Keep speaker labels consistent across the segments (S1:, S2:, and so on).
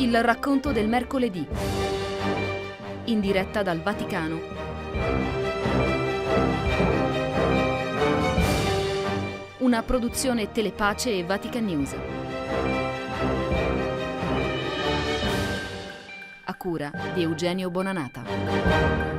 S1: Il racconto del mercoledì. In diretta dal Vaticano. Una produzione Telepace e Vatican News. A cura di Eugenio Bonanata.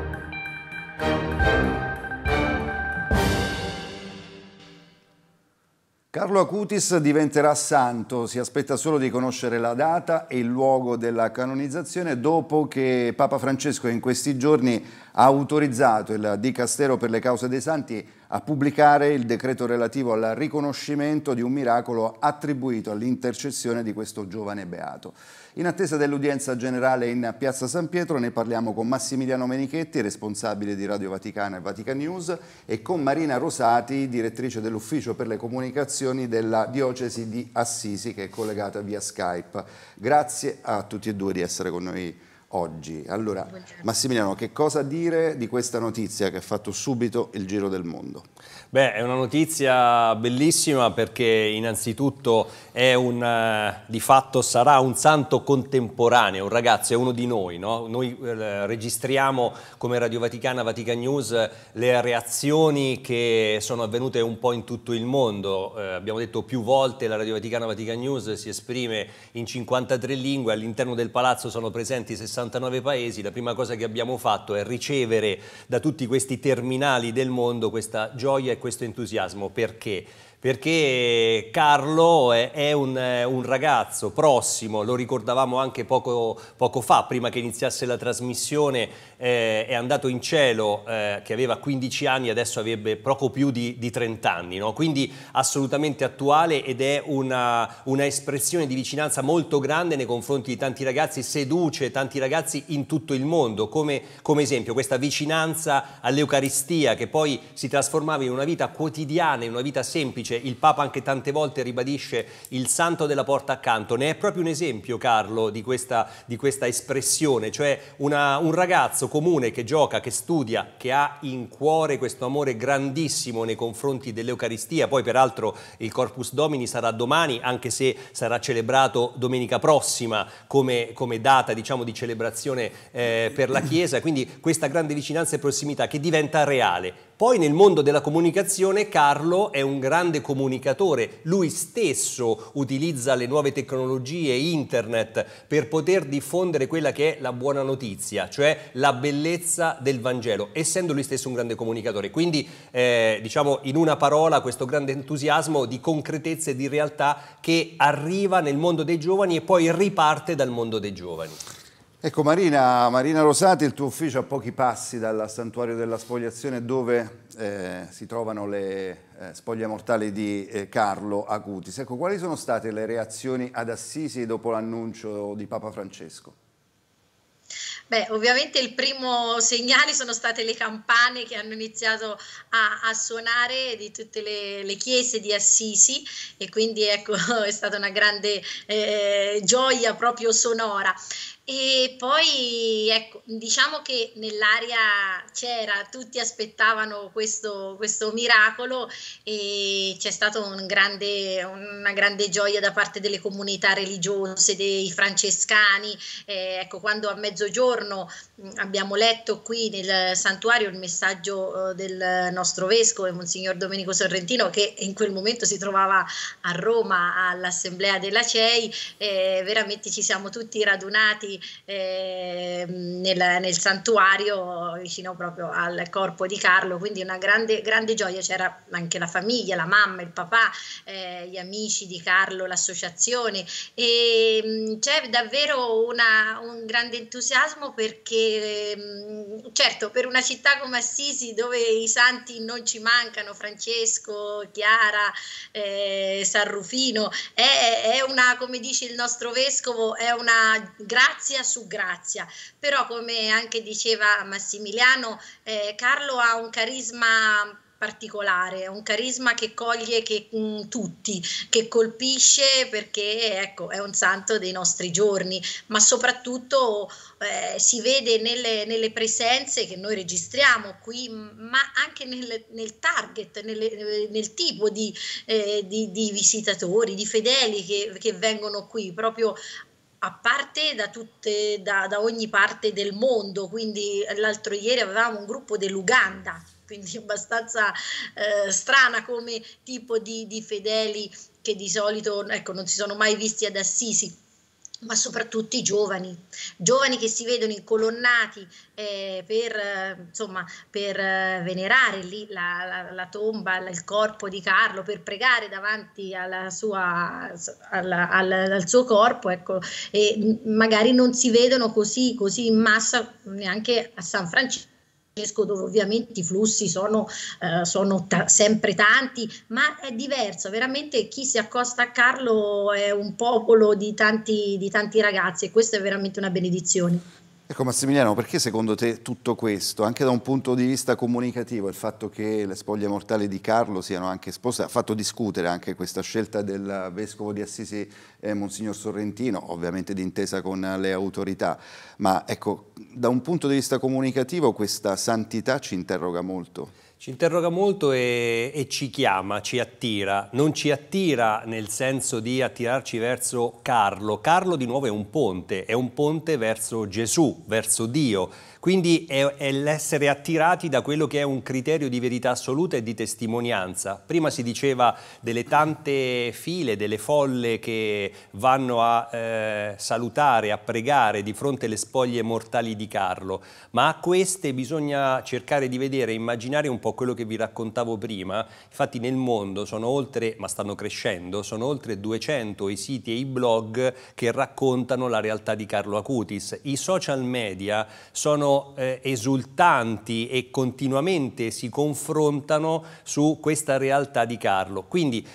S2: Carlo Acutis diventerà santo, si aspetta solo di conoscere la data e il luogo della canonizzazione dopo che Papa Francesco in questi giorni ha autorizzato il Dicastero per le cause dei santi a pubblicare il decreto relativo al riconoscimento di un miracolo attribuito all'intercessione di questo giovane beato. In attesa dell'udienza generale in Piazza San Pietro ne parliamo con Massimiliano Menichetti, responsabile di Radio Vaticana e Vatican News, e con Marina Rosati, direttrice dell'Ufficio per le Comunicazioni della Diocesi di Assisi, che è collegata via Skype. Grazie a tutti e due di essere con noi oggi. Allora, Massimiliano, che cosa dire di questa notizia che ha fatto subito il giro del mondo?
S3: Beh, è una notizia bellissima perché innanzitutto un, eh, di fatto sarà un santo contemporaneo, un ragazzo, è uno di noi. No? Noi eh, registriamo come Radio Vaticana, Vatican News, le reazioni che sono avvenute un po' in tutto il mondo. Eh, abbiamo detto più volte la Radio Vaticana, Vatican News si esprime in 53 lingue, all'interno del palazzo sono presenti 60 69 paesi, la prima cosa che abbiamo fatto è ricevere da tutti questi terminali del mondo questa gioia e questo entusiasmo. Perché? perché Carlo è un, un, ragazzo prossimo, lo ricordavamo anche poco, poco fa, prima che iniziasse la trasmissione, eh, è andato in cielo eh, che aveva 15 anni, adesso avrebbe poco più di, di 30 anni, no? quindi assolutamente attuale ed è una, una, espressione di vicinanza molto grande nei confronti di tanti ragazzi, seduce tanti ragazzi in tutto il mondo, come, come esempio questa vicinanza all'Eucaristia che poi si trasformava in una vita quotidiana, in una vita semplice, dice, il Papa anche tante volte ribadisce il santo della porta accanto, ne è proprio un esempio Carlo di questa, di questa espressione, cioè una, un ragazzo comune che gioca, che studia, che ha in cuore questo amore grandissimo nei confronti dell'Eucaristia, poi peraltro il Corpus Domini sarà domani, anche se sarà celebrato domenica prossima come, come data diciamo, di celebrazione eh, per la Chiesa, quindi questa grande vicinanza e prossimità che diventa reale poi nel mondo della comunicazione Carlo è un grande comunicatore, lui stesso utilizza le nuove tecnologie, internet, per poter diffondere quella che è la buona notizia, cioè la bellezza del Vangelo, essendo lui stesso un grande comunicatore. Quindi eh, diciamo in una parola questo grande entusiasmo di concretezza e di realtà che arriva nel mondo dei giovani e poi riparte dal mondo dei giovani.
S2: Ecco Marina, Marina, Rosati, il tuo ufficio a pochi passi dal santuario della spogliazione dove eh, si trovano le eh, spoglie mortali di eh, Carlo Acutis. Ecco, quali sono state le reazioni ad Assisi dopo l'annuncio di Papa Francesco?
S1: Beh, ovviamente il primo segnale sono state le campane che hanno iniziato a, a suonare di tutte le, le, chiese di Assisi e quindi ecco è stata una grande eh, gioia proprio sonora. E poi ecco, diciamo che nell'aria c'era, tutti aspettavano questo, questo miracolo e c'è stata un grande, una grande gioia da parte delle comunità religiose, dei francescani. Eh, ecco, quando a mezzogiorno mm, abbiamo letto qui nel santuario il messaggio eh, del nostro vescovo, Monsignor Domenico Sorrentino, che in quel momento si trovava a Roma all'assemblea della CEI, eh, veramente ci siamo tutti radunati eh, nel, nel, santuario vicino proprio al corpo di Carlo, quindi una grande, grande gioia, c'era anche la famiglia, la mamma, il papà, eh, gli amici di Carlo, l'associazione e ehm, mh, c'è davvero una, un grande entusiasmo perché mh, ehm, certo per una città come Assisi dove i santi non ci mancano, Francesco, Chiara, eh, San Rufino, è, è una, come dice il nostro vescovo, è una grazia grazia su grazia, però come anche diceva Massimiliano, eh, Carlo ha un carisma particolare, un carisma che coglie che, mh, mm, tutti, che colpisce perché ecco, è un santo dei nostri giorni, ma soprattutto eh, si vede nelle, nelle, presenze che noi registriamo qui, ma anche nel, nel target, nelle, nel tipo di, eh, di, di, visitatori, di fedeli che, che vengono qui proprio a parte da, tutte, da, da ogni parte del mondo, quindi l'altro ieri avevamo un gruppo dell'Uganda quindi abbastanza eh, strana come tipo di, di fedeli che di solito ecco, non si sono mai visti ad Assisi ma soprattutto i giovani, giovani che si vedono incolonnati eh, per, eh, insomma, per eh, venerare lì la, la, la, tomba, il corpo di Carlo, per pregare davanti alla sua, alla, al suo corpo, ecco, e magari non si vedono così, così in massa neanche a San Francisco Francesco, dove ovviamente i flussi sono, eh, sono ta- sempre tanti, ma è diverso, veramente chi si accosta a Carlo è un popolo di tanti, di tanti ragazzi e questa è veramente una benedizione.
S2: Ecco Massimiliano, perché secondo te tutto questo, anche da un punto di vista comunicativo, il fatto che le spoglie mortali di Carlo siano anche esposte, ha fatto discutere anche questa scelta del vescovo di Assisi eh, Monsignor Sorrentino, ovviamente d'intesa con le autorità, ma ecco, da un punto di vista comunicativo questa santità ci interroga molto.
S3: Ci interroga molto e, e, ci chiama, ci attira. Non ci attira nel senso di attirarci verso Carlo. Carlo di nuovo è un ponte, è un ponte verso Gesù, verso Dio. Quindi è, è l'essere attirati da quello che è un criterio di verità assoluta e di testimonianza. Prima si diceva delle tante file, delle folle che vanno a eh, salutare, a pregare di fronte alle spoglie mortali di Carlo, ma a queste bisogna cercare di vedere, immaginare un po' quello che vi raccontavo prima. Infatti nel mondo sono oltre, ma stanno crescendo, sono oltre 200 i siti e i blog che raccontano la realtà di Carlo Acutis. I social media sono sono eh, esultanti e continuamente si confrontano su questa realtà di Carlo. Quindi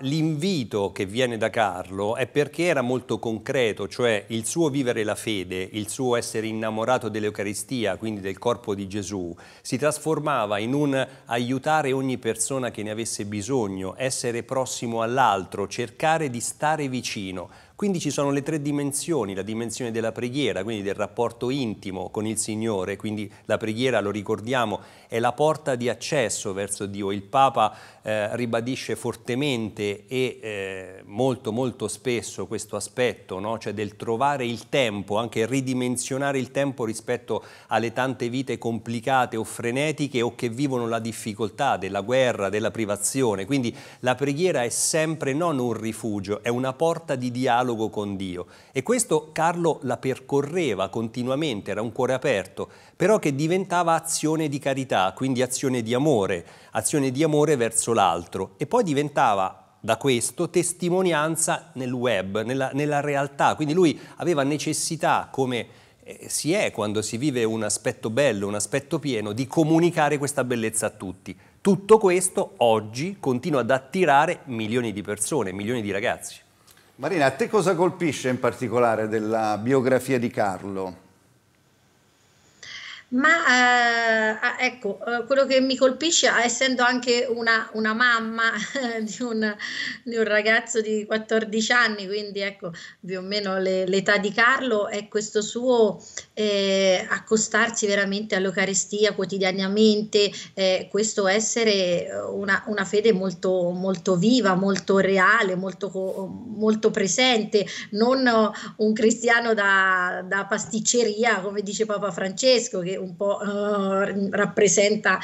S3: l'invito che viene da Carlo è perché era molto concreto, cioè il suo vivere la fede, il suo essere innamorato dell'Eucaristia, quindi del corpo di Gesù, si trasformava in un aiutare ogni persona che ne avesse bisogno, essere prossimo all'altro, cercare di stare vicino. Quindi ci sono le tre dimensioni, la dimensione della preghiera, quindi del rapporto intimo con il Signore, quindi la preghiera, lo ricordiamo, è la porta di accesso verso Dio. Il Papa eh, ribadisce fortemente e eh, molto molto spesso questo aspetto, no? cioè del trovare il tempo, anche ridimensionare il tempo rispetto alle tante vite complicate o frenetiche o che vivono la difficoltà della guerra, della privazione. Quindi la preghiera è sempre non un rifugio, è una porta di dialogo dialogo con Dio. E questo Carlo la percorreva continuamente, era un cuore aperto, però che diventava azione di carità, quindi azione di amore, azione di amore verso l'altro. E poi diventava da questo testimonianza nel web, nella, nella realtà. Quindi lui aveva necessità, come eh, si è quando si vive un aspetto bello, un aspetto pieno, di comunicare questa bellezza a tutti. Tutto questo oggi continua ad attirare milioni di persone, milioni di ragazzi. Marina,
S2: a te cosa colpisce in particolare della biografia di Carlo?
S1: Ma eh, ah, ecco, eh, quello che mi colpisce, ah, essendo anche una, una mamma di un, di un, ragazzo di 14 anni, quindi ecco più o meno le, l'età di Carlo, è questo suo eh, accostarsi veramente all'Eucaristia quotidianamente, eh, questo essere una, una fede molto, molto, viva, molto reale, molto, molto, presente, non un cristiano da, da pasticceria, come dice Papa Francesco, che un po' uh, rappresenta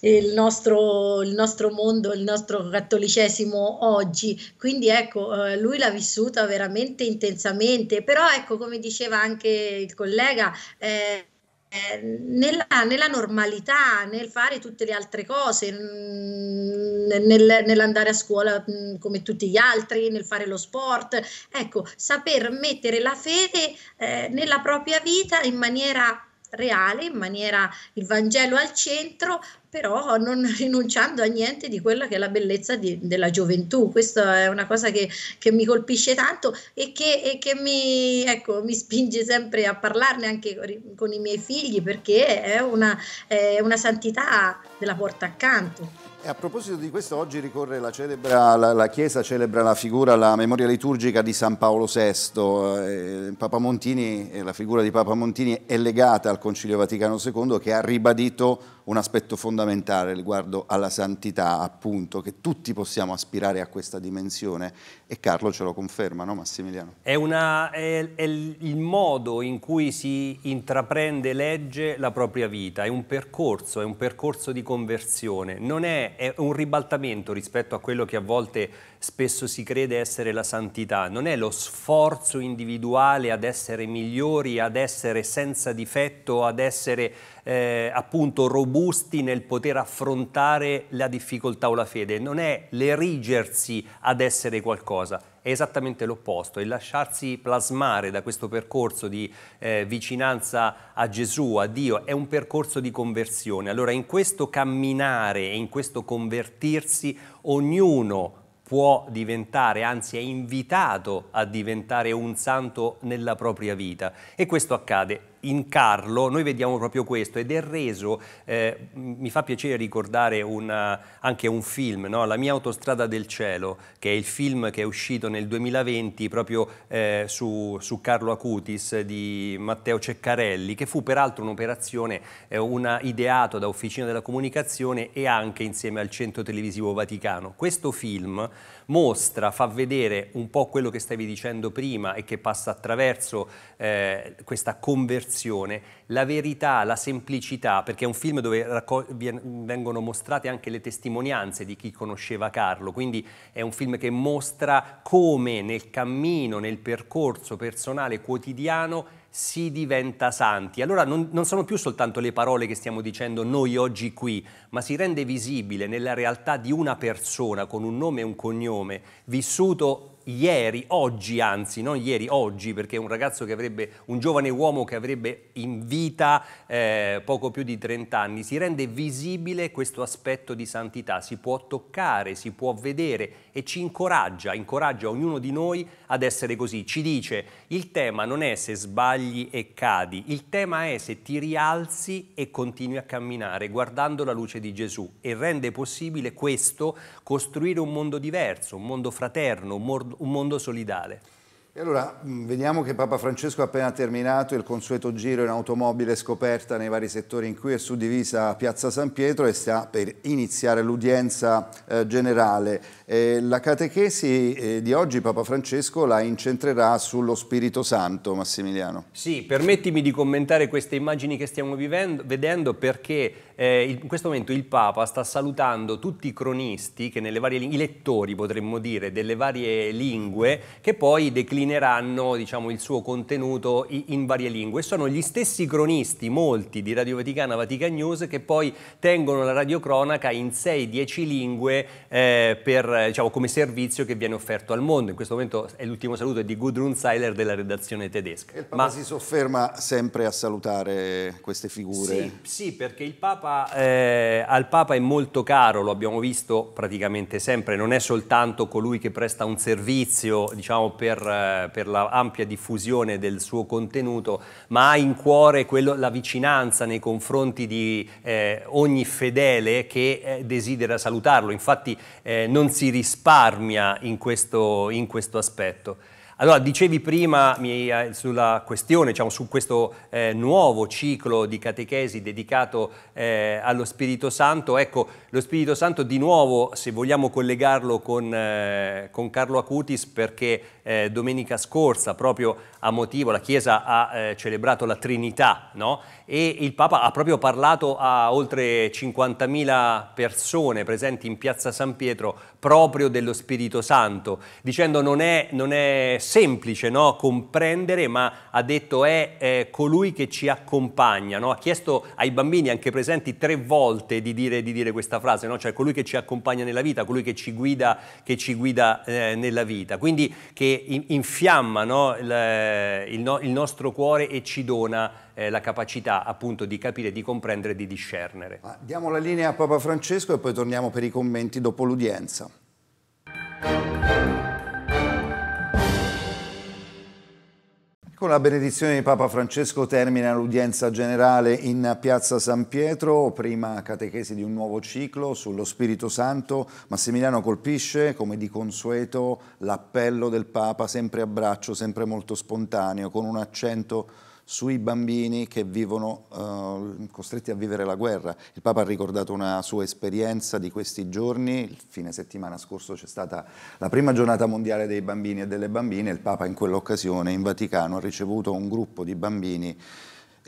S1: il nostro, il nostro, mondo, il nostro cattolicesimo oggi. Quindi ecco, eh, lui l'ha vissuta veramente intensamente, però ecco, come diceva anche il collega, eh, eh nella, nella, normalità, nel fare tutte le altre cose, mm, nel, nell'andare a scuola mm, come tutti gli altri, nel fare lo sport, ecco, saper mettere la fede eh, nella propria vita in maniera reale, in maniera il Vangelo al centro, però non rinunciando a niente di quella che è la bellezza di, della gioventù. Questa è una cosa che, che mi colpisce tanto e che, e che mi, ecco, mi, spinge sempre a parlarne anche con i miei figli perché è una, è una santità della porta accanto.
S2: E a proposito di questo, oggi ricorre la, celebra, la, la, Chiesa celebra la figura, la memoria liturgica di San Paolo VI. Eh, Montini, eh, la figura di Papa Montini è legata al Concilio Vaticano II che ha ribadito un aspetto fondamentale riguardo alla santità, appunto, che tutti possiamo aspirare a questa dimensione e Carlo ce lo conferma, no Massimiliano?
S3: È, una, è, è il modo in cui si intraprende, legge la propria vita, è un percorso, è un percorso di conversione, non è, è un ribaltamento rispetto a quello che a volte spesso si crede essere la santità, non è lo sforzo individuale ad essere migliori, ad essere senza difetto, ad essere eh, appunto robusti nel poter affrontare la difficoltà o la fede, non è l'erigersi ad essere qualcosa, è esattamente l'opposto, è lasciarsi plasmare da questo percorso di eh, vicinanza a Gesù, a Dio, è un percorso di conversione. Allora in questo camminare e in questo convertirsi ognuno può diventare, anzi è invitato a diventare un santo nella propria vita e questo accade in Carlo noi vediamo proprio questo ed è reso, eh, mi fa piacere ricordare una, anche un film, no? La mia autostrada del cielo, che è il film che è uscito nel 2020 proprio eh, su, su, Carlo Acutis di Matteo Ceccarelli, che fu peraltro un'operazione eh, una, ideato da Officina della Comunicazione e anche insieme al Centro Televisivo Vaticano. Questo film mostra, fa vedere un po' quello che stavi dicendo prima e che passa attraverso eh, questa conversione, la verità, la semplicità, perché è un film dove raccol- vengono mostrate anche le testimonianze di chi conosceva Carlo, quindi è un film che mostra come nel cammino, nel percorso personale quotidiano, si diventa santi. Allora non, non, sono più soltanto le parole che stiamo dicendo noi oggi qui, ma si rende visibile nella realtà di una persona con un nome e un cognome, vissuto ieri, oggi anzi, non ieri, oggi, perché un ragazzo che avrebbe, un giovane uomo che avrebbe in vita eh, poco più di 30 anni, si rende visibile questo aspetto di santità, si può toccare, si può vedere e ci incoraggia, incoraggia ognuno di noi ad essere così. Ci dice, il tema non è se sbagli e cadi, il tema è se ti rialzi e continui a camminare guardando la luce di Gesù e rende possibile questo costruire un mondo diverso, un mondo fraterno, un mondo un mondo solidale.
S2: E allora mm, vediamo che Papa Francesco ha appena terminato il consueto giro in automobile scoperta nei vari settori in cui è suddivisa Piazza San Pietro e sta per iniziare l'udienza eh, generale. Eh, la catechesi eh, di oggi Papa Francesco la incentrerà sullo Spirito Santo, Massimiliano.
S3: Sì, permettimi di commentare queste immagini che stiamo vivendo, vedendo perché eh, in questo momento il Papa sta salutando tutti i cronisti, che nelle varie, i lettori potremmo dire, delle varie lingue, che poi declineranno diciamo, il suo contenuto in varie lingue. sono gli stessi cronisti, molti di Radio Vaticana, Vatican News, che poi tengono la radiocronaca in 6-10 lingue eh, per, diciamo, come servizio che viene offerto al mondo. In questo momento è l'ultimo saluto di Gudrun Seiler della redazione tedesca. Il Papa Ma si sofferma sempre a salutare queste figure. Sì, sì perché il Papa Papa, eh, al Papa è molto caro, lo abbiamo visto praticamente sempre, non è soltanto colui che presta un servizio diciamo, per, eh, per l'ampia diffusione del suo contenuto, ma ha in cuore quello, la vicinanza nei confronti di eh, ogni fedele che eh, desidera salutarlo, infatti eh, non si risparmia in questo, in questo aspetto. Allora, dicevi prima eh, sulla questione, diciamo, su questo eh, nuovo ciclo di catechesi dedicato eh, allo Spirito Santo, ecco, lo Spirito Santo di nuovo, se vogliamo collegarlo con, eh, con Carlo Acutis, perché eh, domenica scorsa, proprio a motivo, la Chiesa ha eh, celebrato la Trinità, no? e il Papa ha proprio parlato a oltre 50.000 persone presenti in piazza San Pietro proprio dello Spirito Santo, dicendo non è, non è semplice no, comprendere, ma ha detto è, è colui che ci accompagna. No? Ha chiesto ai bambini anche presenti tre volte di dire, di dire questa frase, no? cioè colui che ci accompagna nella vita, colui che ci guida, che ci guida eh, nella vita. Quindi che infiamma il, il, il nostro cuore e ci dona eh, la capacità appunto di capire, di comprendere, di discernere.
S2: Diamo la linea a Papa Francesco e poi torniamo per i commenti dopo l'udienza. Con la benedizione di Papa Francesco termina l'udienza generale in Piazza San Pietro, prima catechesi di un nuovo ciclo sullo Spirito Santo. Massimiliano colpisce, come di consueto, l'appello del Papa, sempre a braccio, sempre molto spontaneo, con un accento sui bambini che vivono eh, costretti a vivere la guerra. Il Papa ha ricordato una sua esperienza di questi giorni, il fine settimana scorso c'è stata la prima giornata mondiale dei bambini e delle bambine, il Papa in quell'occasione in Vaticano ha ricevuto un gruppo di bambini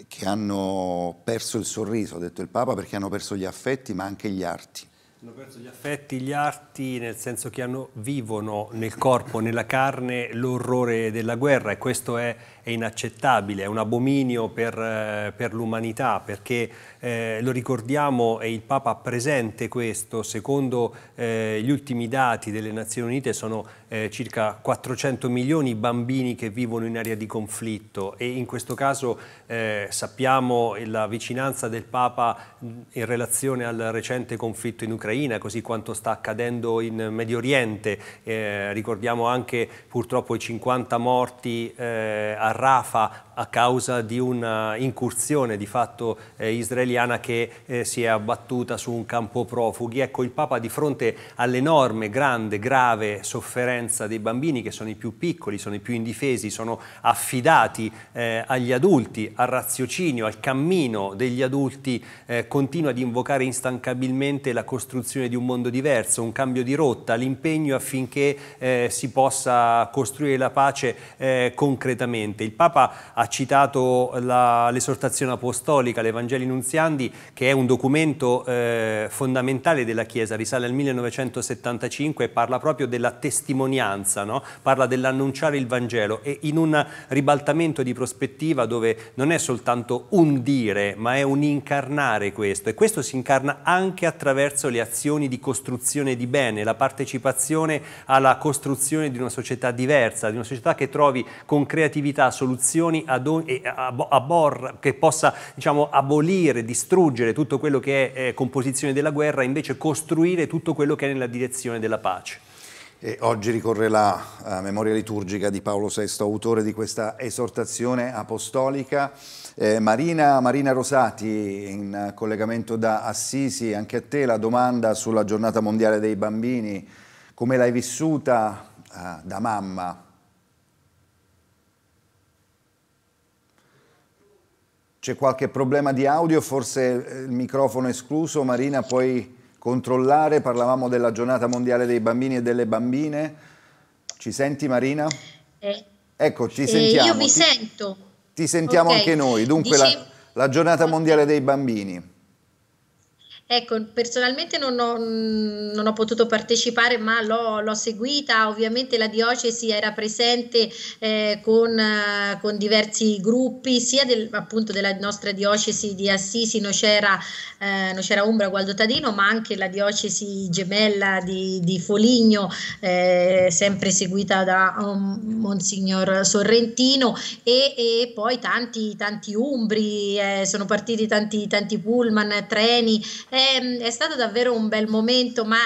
S2: che hanno perso il sorriso, ha detto il Papa, perché hanno perso gli affetti ma anche gli arti.
S3: Hanno perso gli affetti, gli arti, nel senso che hanno, vivono nel corpo, nella carne, l'orrore della guerra e questo è è inaccettabile, è un abominio per, eh, per l'umanità, perché eh, lo ricordiamo e il Papa ha presente questo, secondo eh, gli ultimi dati delle Nazioni Unite sono eh, circa 400 milioni i bambini che vivono in area di conflitto e in questo caso eh, sappiamo la vicinanza del Papa in relazione al recente conflitto in Ucraina, così quanto sta accadendo in Medio Oriente, eh, ricordiamo anche purtroppo i 50 morti a Rafa a causa di una incursione di fatto eh, israeliana che eh, si è abbattuta su un campo profughi. Ecco, il Papa di fronte all'enorme, grande, grave sofferenza dei bambini che sono i più piccoli, sono i più indifesi, sono affidati eh, agli adulti, al raziocinio, al cammino degli adulti, eh, continua ad invocare instancabilmente la costruzione di un mondo diverso, un cambio di rotta, l'impegno affinché eh, si possa costruire la pace eh, concretamente. Il Papa ha ha citato l'esortazione apostolica, l'Evangeli Nunziandi, che è un documento eh, fondamentale della Chiesa, risale al 1975 e parla proprio della testimonianza, no? parla dell'annunciare il Vangelo e in un ribaltamento di prospettiva dove non è soltanto un dire, ma è un incarnare questo e questo si incarna anche attraverso le azioni di costruzione di bene, la partecipazione alla costruzione di una società diversa, di una società che trovi con creatività soluzioni a ogni, abor, che possa diciamo, abolire, distruggere tutto quello che è eh, composizione della guerra, invece costruire tutto quello che è nella direzione della pace.
S2: E oggi ricorre la uh, memoria liturgica di Paolo VI, autore di questa esortazione apostolica. Eh, Marina, Marina, Rosati, in uh, collegamento da Assisi, anche a te la domanda sulla giornata mondiale dei bambini, come l'hai vissuta uh, da mamma? C'è qualche problema di audio, forse eh, il microfono è escluso. Marina, puoi controllare? Parlavamo della giornata mondiale dei bambini e delle bambine. Ci senti Marina? Eh. Ecco, ci eh, sentiamo. io vi ti,
S1: sento.
S2: Ti sentiamo okay. anche noi. Dunque Dice... la, la giornata mondiale dei bambini.
S1: Ecco, personalmente non ho, non ho, potuto partecipare, ma l'ho, l'ho seguita. Ovviamente la diocesi era presente eh, con, eh, con, diversi gruppi, sia del, appunto della nostra diocesi di Assisi, Nocera, eh, Nocera Umbra, Gualdotadino, ma anche la diocesi gemella di, di Foligno, eh, sempre seguita da um, Monsignor Sorrentino, e, e, poi tanti, tanti umbri, eh, sono partiti tanti, tanti pullman, treni è, ehm, è, stato davvero un bel momento, ma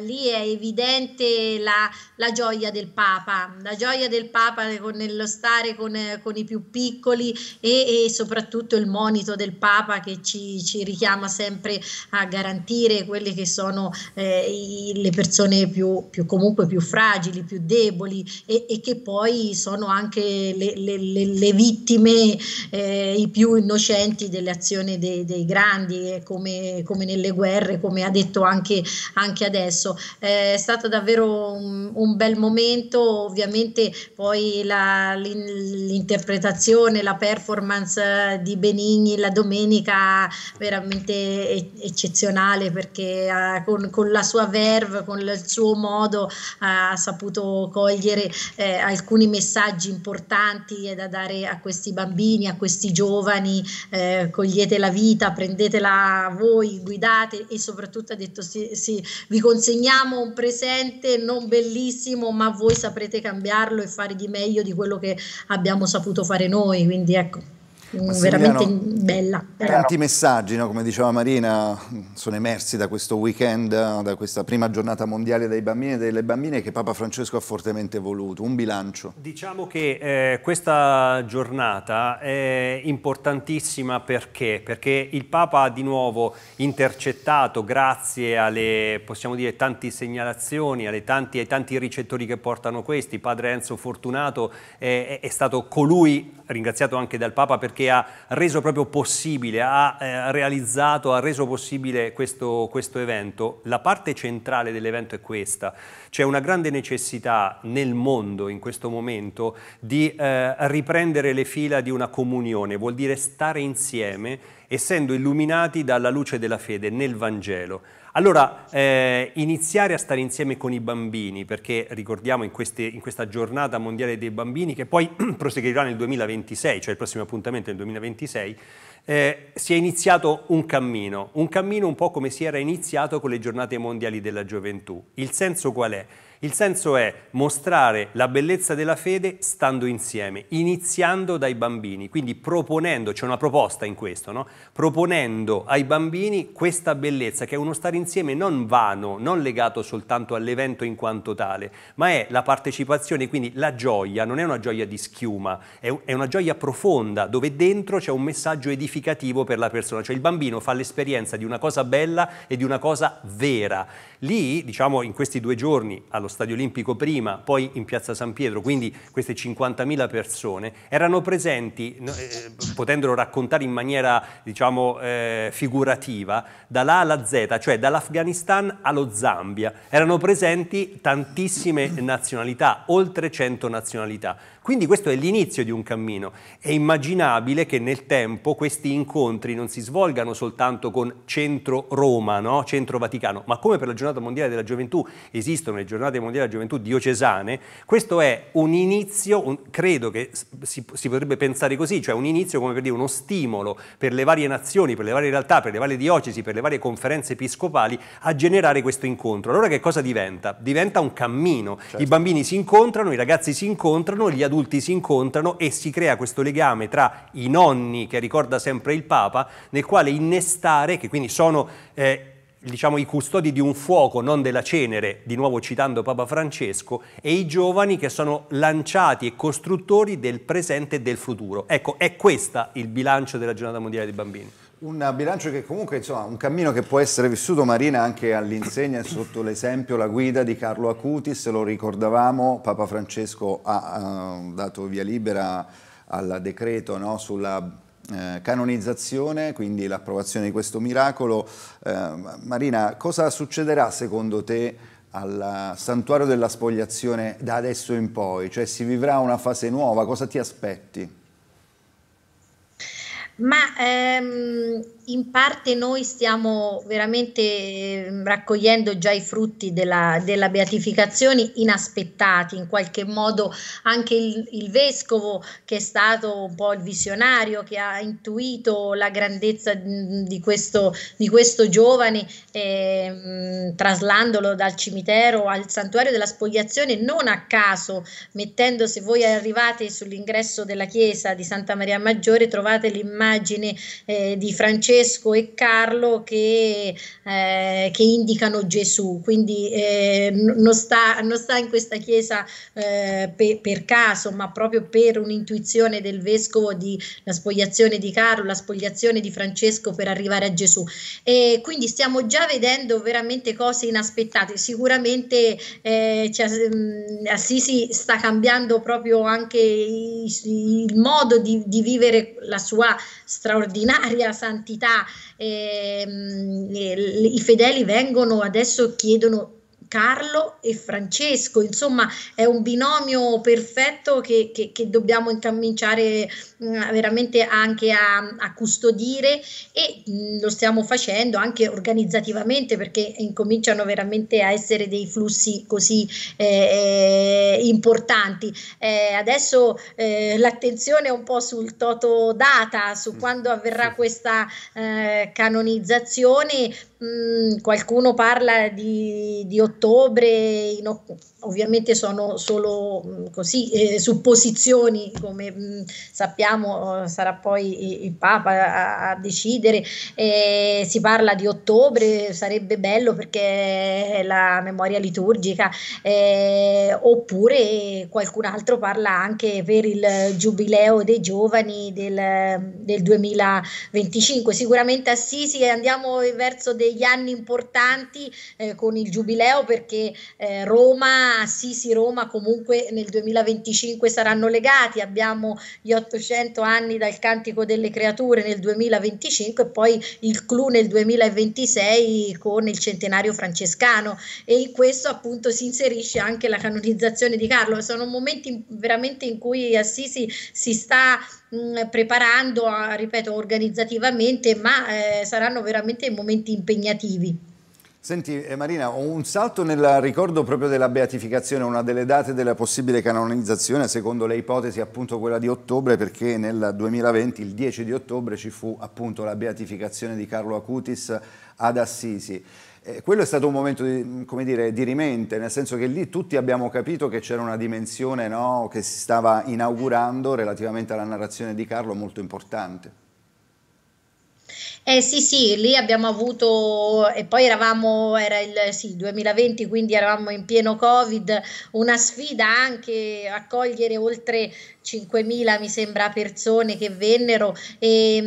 S1: lì è evidente la, la gioia del Papa, la gioia del Papa nello stare con, con, i più piccoli e, e, soprattutto il monito del Papa che ci, ci richiama sempre a garantire quelle che sono eh, i, le persone più, più, comunque più fragili, più deboli e, e che poi sono anche le, le, le, le vittime, eh, i più innocenti delle azioni dei, dei grandi, eh, come, come nel nelle guerre, come ha detto anche, anche adesso. Eh, è stato davvero un, un, bel momento, ovviamente poi la, l'interpretazione, la performance eh, di Benigni la domenica veramente eccezionale perché eh, con, con, la sua verve, con il suo modo ha saputo cogliere eh, alcuni messaggi importanti da dare a questi bambini, a questi giovani, eh, cogliete la vita, prendetela voi, guidate andate e soprattutto ha detto sì, sì, vi consegniamo un presente non bellissimo, ma voi saprete cambiarlo e fare di meglio di quello che abbiamo saputo fare noi. Quindi ecco veramente bella, Tanti
S2: messaggi, no? come diceva Marina, sono emersi da questo weekend, da questa prima giornata mondiale dei bambini e delle bambine che Papa Francesco ha fortemente voluto. Un bilancio.
S3: Diciamo che eh, questa giornata è importantissima perché? Perché il Papa ha di nuovo intercettato, grazie alle, possiamo dire, tante segnalazioni, alle tanti, ai tanti ricettori che portano questi, Padre Enzo Fortunato eh, è stato colui, ringraziato anche dal Papa perché che ha reso proprio possibile, ha eh, realizzato, ha reso possibile questo, questo evento. La parte centrale dell'evento è questa. C'è una grande necessità nel mondo in questo momento di eh, riprendere le fila di una comunione, vuol dire stare insieme essendo illuminati dalla luce della fede nel Vangelo. Allora, eh, iniziare a stare insieme con i bambini, perché ricordiamo in, queste, in questa giornata mondiale dei bambini, che poi proseguirà nel 2026, cioè il prossimo appuntamento è il 2026, eh, si è iniziato un cammino, un cammino un po' come si era iniziato con le giornate mondiali della gioventù. Il senso qual è? Il senso è mostrare la bellezza della fede stando insieme, iniziando dai bambini, quindi proponendo, c'è una proposta in questo, no? proponendo ai bambini questa bellezza che è uno stare insieme non vano, non legato soltanto all'evento in quanto tale, ma è la partecipazione, quindi la gioia, non è una gioia di schiuma, è una gioia profonda dove dentro c'è un messaggio edificativo per la persona, cioè il bambino fa l'esperienza di una cosa bella e di una cosa vera Lì, diciamo, in questi due giorni, allo Stadio Olimpico prima, poi in Piazza San Pietro, quindi queste 50.000 persone, erano presenti, eh, eh, potendolo raccontare in maniera, diciamo, eh, figurativa, dall'A alla Z, cioè dall'Afghanistan allo Zambia. Erano presenti tantissime nazionalità, oltre 100 nazionalità. Quindi questo è l'inizio di un cammino. È immaginabile che nel tempo questi incontri non si svolgano soltanto con centro Roma, no? centro Vaticano, ma come per la giornata mondiale della gioventù esistono le giornate mondiali della gioventù diocesane, questo è un inizio, un, credo che si, si potrebbe pensare così, cioè un inizio come per dire uno stimolo per le varie nazioni, per le varie realtà, per le varie diocesi, per le varie conferenze episcopali a generare questo incontro. Allora che cosa diventa? Diventa un cammino. Certo. I bambini si incontrano, i ragazzi si incontrano, gli adulti adulti si incontrano e si crea questo legame tra i nonni, che ricorda sempre il Papa, nel quale innestare, che quindi sono... Eh, diciamo, i custodi di un fuoco, non della cenere, di nuovo citando Papa Francesco, e i giovani che sono lanciati e costruttori del presente e del futuro. Ecco, è questo il bilancio della giornata mondiale dei bambini.
S2: Un bilancio che comunque, insomma, un cammino che può essere vissuto Marina anche all'insegna sotto l'esempio, la guida di Carlo Acutis, lo ricordavamo, Papa Francesco ha uh, dato via libera al decreto no, sulla eh, canonizzazione, quindi l'approvazione di questo miracolo. Eh, Marina, cosa succederà secondo te al santuario della spogliazione da adesso in poi? Cioè si vivrà una fase nuova, cosa ti aspetti?
S1: Ma ehm, in parte noi stiamo veramente ehm, raccogliendo già i frutti della, della beatificazione inaspettati, in qualche modo anche il, il, vescovo che è stato un po' il visionario, che ha intuito la grandezza di questo, di questo giovane, eh, traslandolo dal cimitero al santuario della spogliazione, non a caso, mettendo se voi arrivate sull'ingresso della chiesa di Santa Maria Maggiore, trovate l'immagine eh, di Francesco Francesco e Carlo che, eh, che indicano Gesù, quindi eh, non, sta, non, sta, in questa chiesa eh, per, per, caso, ma proprio per un'intuizione del vescovo di la spogliazione di Carlo, la spogliazione di Francesco per arrivare a Gesù. E quindi stiamo già vedendo veramente cose inaspettate, sicuramente cioè, Assisi sta cambiando proprio anche il, il modo di, di vivere la sua straordinaria santità realtà eh, i fedeli vengono adesso chiedono Carlo e Francesco, insomma è un binomio perfetto che, che, che dobbiamo incominciare mh, mm, veramente anche a, a custodire e mh, mm, lo stiamo facendo anche organizzativamente perché incominciano veramente a essere dei flussi così eh, eh importanti. Eh, adesso eh, l'attenzione è un po' sul toto data, su mm, quando avverrà questa eh, canonizzazione Mm, qualcuno parla di, di ottobre, in, ovviamente sono solo mm, così eh, supposizioni, come mh, mm, sappiamo eh, sarà poi il Papa a, a decidere, eh, si parla di ottobre, sarebbe bello perché è la memoria liturgica, eh, oppure qualcun altro parla anche per il giubileo dei giovani del, del 2025, sicuramente Assisi andiamo verso degli anni importanti eh, con il giubileo perché eh, Roma Roma, Assisi Roma comunque nel 2025 saranno legati, abbiamo gli 800 anni dal Cantico delle Creature nel 2025 e poi il clou nel 2026 con il centenario francescano e in questo appunto si inserisce anche la canonizzazione di Carlo, sono momenti veramente in cui Assisi si sta mm, preparando, ripeto, organizzativamente, ma eh, saranno veramente momenti impegnativi.
S2: Senti eh, Marina, un salto nel ricordo proprio della beatificazione, una delle date della possibile canonizzazione, secondo le ipotesi appunto quella di ottobre, perché nel 2020, il 10 di ottobre, ci fu appunto la beatificazione di Carlo Acutis ad Assisi. Eh, quello è stato un momento di, come dire, dirimente, nel senso che lì tutti abbiamo capito che c'era una dimensione no, che si stava inaugurando relativamente alla narrazione di Carlo molto importante.
S1: Eh sì, sì, lì abbiamo avuto, e poi eravamo, era il sì, 2020, quindi eravamo in pieno Covid, una sfida anche accogliere oltre 5.000 mi sembra persone che vennero e mh,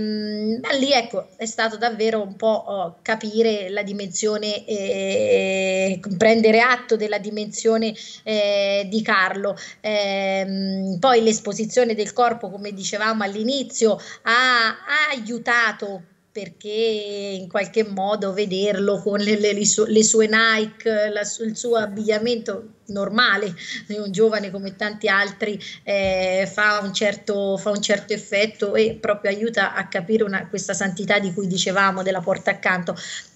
S1: mm, lì ecco è stato davvero un po' oh, capire la dimensione eh, prendere atto della dimensione eh, di Carlo eh, poi l'esposizione del corpo come dicevamo all'inizio ha, ha aiutato perché in qualche modo vederlo con le, le, le, sue, Nike, la, il suo abbigliamento normale, eh, un giovane come tanti altri eh, fa, un certo, fa, un certo, effetto e proprio aiuta a capire una, questa santità di cui dicevamo della porta accanto.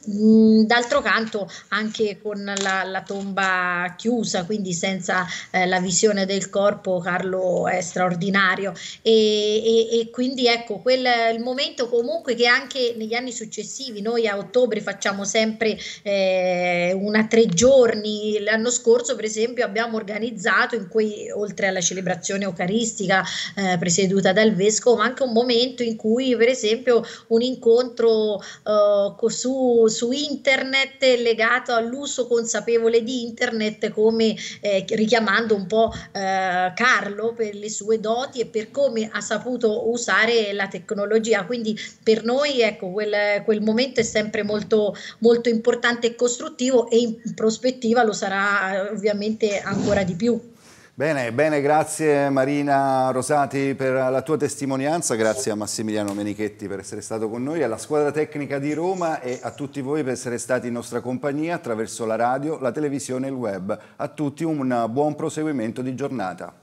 S1: Mm, d'altro canto anche con la, la tomba chiusa, quindi senza eh, la visione del corpo, Carlo è straordinario e, e, e quindi ecco quel il momento comunque che anche negli anni successivi noi a ottobre facciamo sempre eh, una tre giorni, l'anno scorso per esempio esempio abbiamo organizzato, in cui oltre alla celebrazione eucaristica eh, presieduta dal vescovo, ma anche un momento in cui per esempio un incontro eh, su, su, internet legato all'uso consapevole di internet, come eh, richiamando un po' eh, Carlo per le sue doti e per come ha saputo usare la tecnologia. Quindi per noi ecco, quel, quel momento è sempre molto, molto importante e costruttivo e in prospettiva lo sarà ovviamente sicuramente ancora di più.
S2: Bene, bene, grazie Marina Rosati per la tua testimonianza, grazie a Massimiliano Menichetti per essere stato con noi, alla squadra tecnica di Roma e a tutti voi per essere stati in nostra compagnia attraverso la radio, la televisione e il web. A tutti un buon proseguimento di giornata.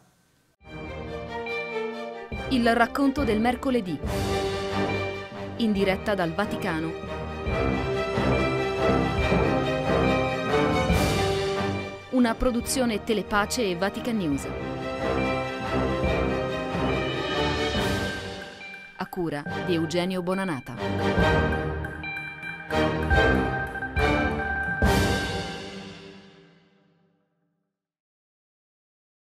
S1: Il racconto del mercoledì, in diretta dal Vaticano. una produzione Telepace e Vatican News. A cura di Eugenio Bonanata.